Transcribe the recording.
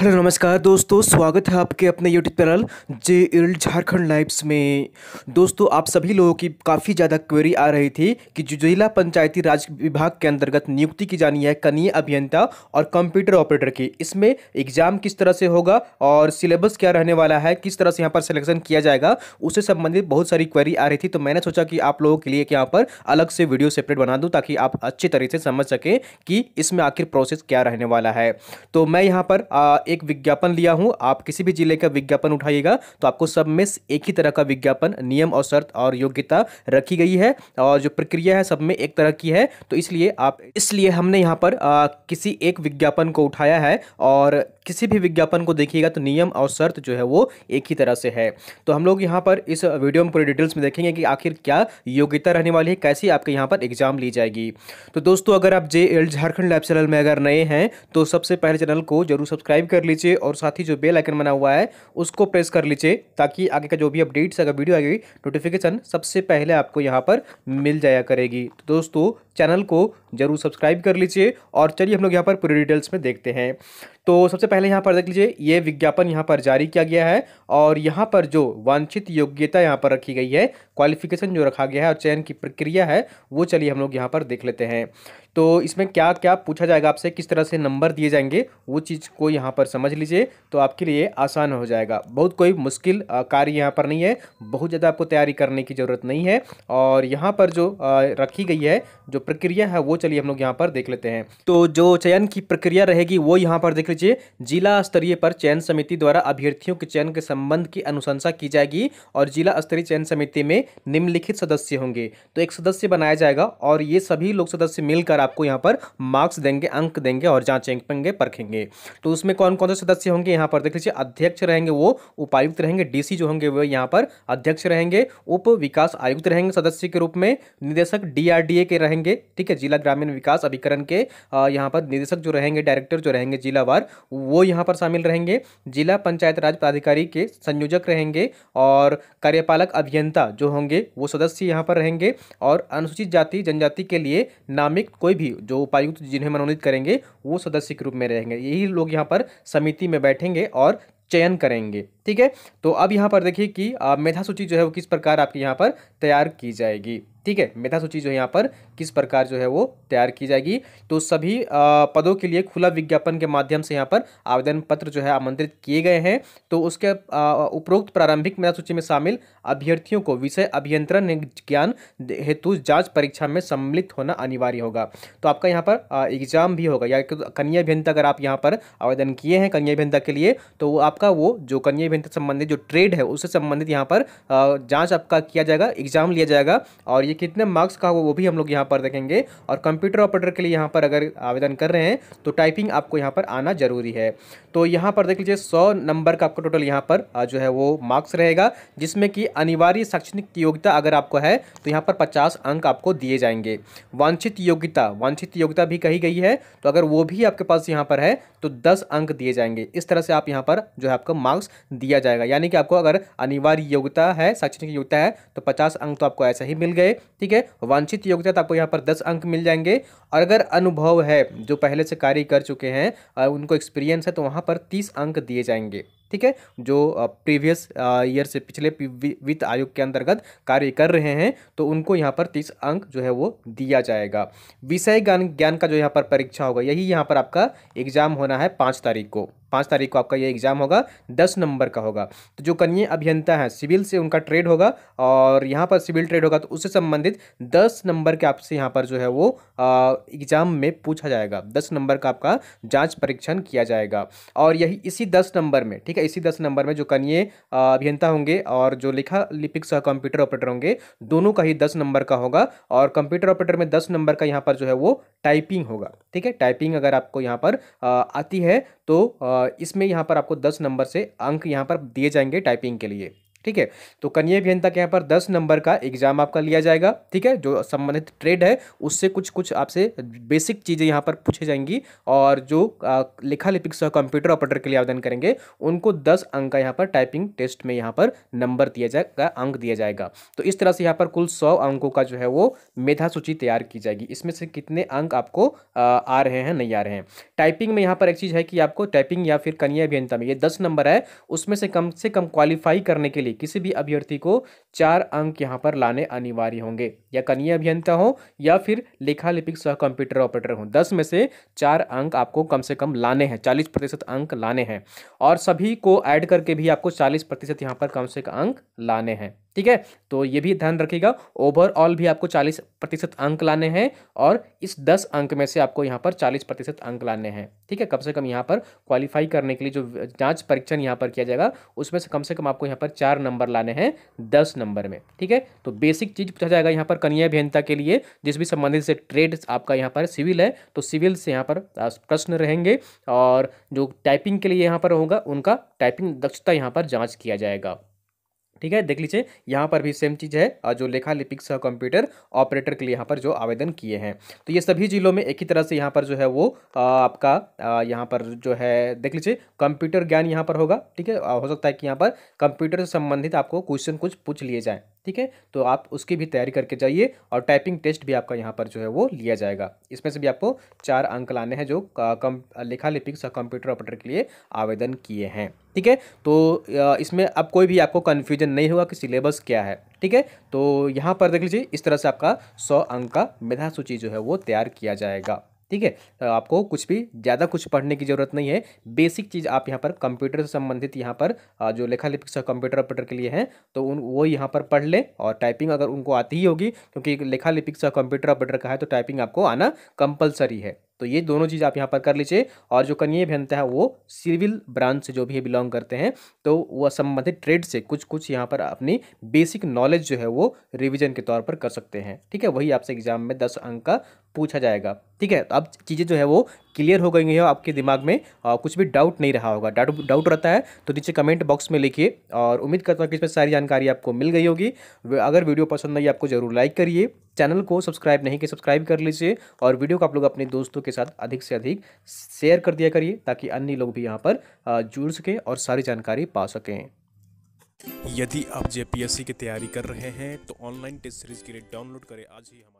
hello नमस्कार दोस्तों स्वागत है आपके अपने YouTube channel J L Jharkhand lives में दोस्तों आप सभी लोगों की काफ़ी ज़्यादा क्वेरी आ रही थी कि जो जिला पंचायती राज विभाग के अंतर्गत नियुक्ति की जानी है कनीय अभियंता और कंप्यूटर ऑपरेटर की इसमें एग्ज़ाम किस तरह से होगा और सिलेबस क्या रहने वाला है किस तरह से यहाँ पर सिलेक्शन किया जाएगा उससे संबंधित बहुत सारी क्वेरी आ रही थी तो मैंने सोचा कि आप लोगों के लिए यहाँ पर अलग से वीडियो सेपरेट बना दूँ ताकि आप अच्छे तरीके से समझ सकें कि इसमें आखिर प्रोसेस क्या रहने वाला है तो मैं यहाँ पर एक विज्ञापन लिया हूँ आप किसी भी जिले का विज्ञापन उठाइएगा तो आपको सब में एक ही तरह का विज्ञापन नियम और शर्त और योग्यता रखी गई है और जो प्रक्रिया है सब में एक तरह की है तो इसलिए आप इसलिए हमने यहाँ पर आ, किसी एक विज्ञापन को उठाया है और किसी भी विज्ञापन को देखिएगा तो नियम और शर्त जो है वो एक ही तरह से है तो हम लोग यहाँ पर इस वीडियो में पूरे डिटेल्स में देखेंगे कि आखिर क्या योग्यता रहने वाली है कैसी आपके यहाँ पर एग्जाम ली जाएगी तो दोस्तों अगर आप J L Jharkhand live channel में अगर नए हैं तो सबसे पहले चैनल को जरूर सब्सक्राइब कर लीजिए और साथ ही जो बेल आइकन बना हुआ है उसको प्रेस कर लीजिए ताकि आगे का जो भी अपडेट्स अगर वीडियो आएगी नोटिफिकेशन सबसे पहले आपको यहाँ पर मिल जाया करेगी तो दोस्तों चैनल को जरूर सब्सक्राइब कर लीजिए और चलिए हम लोग यहाँ पर पूरी डिटेल्स में देखते हैं तो सबसे पहले यहाँ पर देख लीजिए ये विज्ञापन यहाँ पर जारी किया गया है और यहाँ पर जो वांछित योग्यता यहाँ पर रखी गई है क्वालिफिकेशन जो रखा गया है और चयन की प्रक्रिया है वो चलिए हम लोग यहाँ पर देख लेते हैं तो इसमें क्या क्या पूछा जाएगा आपसे किस तरह से नंबर दिए जाएंगे वो चीज़ को यहाँ पर समझ लीजिए तो आपके लिए आसान हो जाएगा बहुत कोई मुश्किल कार्य यहाँ पर नहीं है बहुत ज़्यादा आपको तैयारी करने की ज़रूरत नहीं है और यहाँ पर जो रखी गई है जो प्रक्रिया है वो चलिए हम लोग यहाँ पर देख लेते हैं तो जो चयन की प्रक्रिया रहेगी वो यहाँ पर देख लीजिए जिला स्तरीय पर चयन समिति द्वारा अभ्यर्थियों के चयन के संबंध की अनुशंसा की जाएगी और जिला स्तरीय चयन समिति में निम्नलिखित सदस्य होंगे तो एक सदस्य बनाया जाएगा और ये सभी लोग सदस्य मिलकर आपको यहाँ पर मार्क्स देंगे अंक देंगे और जाँचेंगे परखेंगे तो उसमें कौन कौन से सदस्य होंगे यहाँ पर देख लीजिए अध्यक्ष रहेंगे वो उपायुक्त रहेंगे डीसी जो होंगे वो यहाँ पर अध्यक्ष रहेंगे उप विकास आयुक्त रहेंगे सदस्य के रूप में निदेशक डीआरडीए के रहेंगे ठीक है जिला ग्रामीण विकास अभिकरण के यहाँ पर निदेशक जो रहेंगे डायरेक्टर जो रहेंगे जिलावार वो यहाँ पर शामिल रहेंगे जिला पंचायत राज प्राधिकारी के संयोजक रहेंगे और कार्यपालक अभियंता जो होंगे वो सदस्य यहाँ पर रहेंगे और अनुसूचित जाति जनजाति के लिए नामिक कोई भी जो उपायुक्त जिन्हें मनोनीत करेंगे वो सदस्य के रूप में रहेंगे यही लोग यहाँ पर समिति में बैठेंगे और चयन करेंगे ठीक है तो अब यहाँ पर देखिए कि मेधा सूची जो है वो किस प्रकार आपके यहाँ पर तैयार की जाएगी ठीक है मेधा सूची जो है यहाँ पर किस प्रकार जो है वो तैयार की जाएगी तो सभी पदों के लिए खुला विज्ञापन के माध्यम से यहाँ पर आवेदन पत्र जो है आमंत्रित किए गए हैं तो उसके उपरोक्त प्रारंभिक मेधा सूची में शामिल अभ्यर्थियों को विषय अभियंत्रण ज्ञान हेतु जांच परीक्षा में सम्मिलित होना अनिवार्य होगा तो आपका यहाँ पर एग्जाम भी होगा या कन्या अभियंता अगर आप यहाँ पर आवेदन किए हैं कन्या अभियंता के लिए तो आपका वो जो कन्या अभियंता संबंधित जो ट्रेड है उससे संबंधित यहाँ पर जाँच आपका किया जाएगा एग्जाम लिया जाएगा और ये कितने मार्क्स का होगा वो भी हम लोग यहाँ पर देखेंगे और कंप्यूटर ऑपरेटर के लिए यहाँ पर अगर आवेदन कर रहे हैं तो टाइपिंग आपको यहाँ पर आना जरूरी है तो यहाँ पर देख लीजिए सौ नंबर का आपका टोटल यहाँ पर जो है वो मार्क्स रहेगा जिसमें कि अनिवार्य शैक्षणिक योग्यता अगर आपको है तो यहाँ पर पचास अंक आपको दिए जाएंगे वांछित योग्यता वांछित योग्यता भी कही गई है तो अगर वो भी आपके पास यहाँ पर है तो दस अंक दिए जाएंगे इस तरह से आप यहाँ पर जो है आपका मार्क्स दिए दिया जाएगा यानी कि आपको अगर अनिवार्य योग्यता है शैक्षणिक योग्यता है तो पचास अंक तो आपको ऐसे ही मिल गए ठीक है वांछित योग्यता तो आपको यहाँ पर दस अंक मिल जाएंगे और अगर अनुभव है जो पहले से कार्य कर चुके हैं उनको एक्सपीरियंस है तो वहाँ पर तीस अंक दिए जाएंगे ठीक है जो प्रीवियस ईयर से पिछले वित्त आयोग के अंतर्गत कार्य कर रहे हैं तो उनको यहाँ पर तीस अंक जो है वो दिया जाएगा विषय ज्ञान ज्ञान का जो यहाँ पर परीक्षा होगा यही यहाँ पर आपका एग्जाम होना है पाँच तारीख को पाँच तारीख को आपका ये एग्जाम होगा दस नंबर का होगा तो जो कन्या अभियंता हैं सिविल से उनका ट्रेड होगा और यहाँ पर सिविल ट्रेड होगा तो उससे संबंधित दस नंबर के आपसे यहाँ पर जो है वो एग्जाम में पूछा जाएगा दस नंबर का आपका जांच परीक्षण किया जाएगा और यही इसी दस नंबर में ठीक ठीक है इसी दस नंबर में जो कनीय अभियंता होंगे और जो लिखा लिपिक सह कंप्यूटर ऑपरेटर होंगे दोनों का ही दस नंबर का होगा और कंप्यूटर ऑपरेटर में दस नंबर का यहाँ पर जो है वो टाइपिंग होगा ठीक है टाइपिंग अगर आपको यहाँ पर आती है तो इसमें यहाँ पर आपको दस नंबर से अंक यहाँ पर दिए जाएंगे टाइपिंग के लिए ठीक है तो कन्या अभियंता के यहाँ पर दस नंबर का एग्जाम आपका लिया जाएगा ठीक है जो संबंधित ट्रेड है उससे कुछ कुछ आपसे बेसिक चीज़ें यहाँ पर पूछी जाएंगी और जो लिखा लिपिक सह कंप्यूटर ऑपरेटर के लिए आवेदन करेंगे उनको दस अंक का यहाँ पर टाइपिंग टेस्ट में यहाँ पर नंबर दिया जाएगा अंक दिया जाएगा तो इस तरह से यहाँ पर कुल सौ अंकों का जो है वो मेधा सूची तैयार की जाएगी इसमें से कितने अंक आपको आ रहे हैं नहीं आ रहे हैं टाइपिंग में यहाँ पर एक चीज़ है कि आपको टाइपिंग या फिर कन्या अभियंता में ये दस नंबर है उसमें से कम से कम क्वालिफाई करने के लिए किसी भी अभ्यर्थी को चार अंक यहाँ पर लाने अनिवार्य होंगे या कनीय अभियंता हो या फिर लेखा लिपिक सह कंप्यूटर ऑपरेटर हो दस में से चार अंक आपको कम से कम लाने हैं चालीस प्रतिशत अंक लाने हैं और सभी को ऐड करके भी आपको चालीस प्रतिशत यहाँ पर कम से कम अंक लाने हैं ठीक है तो ये भी ध्यान रखिएगा ओवरऑल भी आपको चालीस प्रतिशत अंक लाने हैं और इस दस अंक में से आपको यहाँ पर चालीस प्रतिशत अंक लाने हैं ठीक है कम से कम यहाँ पर क्वालिफाई करने के लिए जो जांच परीक्षण यहाँ पर किया जाएगा उसमें से कम से कम आपको यहाँ पर चार नंबर लाने हैं दस नंबर में ठीक है तो बेसिक चीज़ पूछा जाएगा यहाँ पर कन्या अभियंता के लिए जिस भी संबंधित से ट्रेड आपका यहाँ पर सिविल है तो सिविल से यहाँ पर प्रश्न रहेंगे और जो टाइपिंग के लिए यहाँ पर होगा उनका टाइपिंग दक्षता यहाँ पर जाँच किया जाएगा ठीक है देख लीजिए यहाँ पर भी सेम चीज़ है जो लेखा लिपिक सह कंप्यूटर ऑपरेटर के लिए यहाँ पर जो आवेदन किए हैं तो ये सभी जिलों में एक ही तरह से यहाँ पर जो है वो आपका यहाँ पर जो है देख लीजिए कंप्यूटर ज्ञान यहाँ पर होगा ठीक है हो सकता है कि यहाँ पर कंप्यूटर से संबंधित आपको क्वेश्चन कुछ पूछ लिए जाए ठीक है तो आप उसकी भी तैयारी करके जाइए और टाइपिंग टेस्ट भी आपका यहाँ पर जो है वो लिया जाएगा इसमें से भी आपको चार अंक लाने हैं जो कम लिखा लिपिक कंप्यूटर ऑपरेटर के लिए आवेदन किए हैं ठीक है तो इसमें अब कोई भी आपको कन्फ्यूजन नहीं होगा कि सिलेबस क्या है ठीक है तो यहाँ पर देख लीजिए इस तरह से आपका सौ अंक का मेधा सूची जो है वो तैयार किया जाएगा ठीक है तो आपको कुछ भी ज़्यादा कुछ पढ़ने की ज़रूरत नहीं है बेसिक चीज़ आप यहाँ पर कंप्यूटर से संबंधित यहाँ पर जो लेखा लिपिक कंप्यूटर ऑपरेटर के लिए हैं तो उन वो यहाँ पर पढ़ लें और टाइपिंग अगर उनको आती ही होगी क्योंकि लेखा लिपिक कंप्यूटर ऑपरेटर का है तो टाइपिंग आपको आना कंपलसरी है तो ये दोनों चीज़ आप यहाँ पर कर लीजिए और जो कन्या भिन्नता है वो सिविल ब्रांच से जो भी बिलोंग करते हैं तो वह संबंधित ट्रेड से कुछ कुछ यहाँ पर अपनी बेसिक नॉलेज जो है वो रिविजन के तौर पर कर सकते हैं ठीक है वही आपसे एग्जाम में दस अंक का पूछा जाएगा ठीक है तो अब चीज़ें जो है वो क्लियर हो गई हैं आपके दिमाग में और कुछ भी डाउट नहीं रहा होगा डाउट डाउट रहता है तो नीचे कमेंट बॉक्स में लिखिए और उम्मीद करता हूँ कि इसमें सारी जानकारी आपको मिल गई होगी अगर वीडियो पसंद आई आपको ज़रूर लाइक करिए चैनल को सब्सक्राइब नहीं कि सब्सक्राइब कर लीजिए और वीडियो को आप लोग अपने दोस्तों के साथ अधिक से अधिक शेयर कर दिया करिए ताकि अन्य लोग भी यहाँ पर जुड़ सकें और सारी जानकारी पा सकें यदि आप जेपीएससी की तैयारी कर रहे हैं तो ऑनलाइन टेस्ट सीरीज के लिए डाउनलोड करें आज ही हम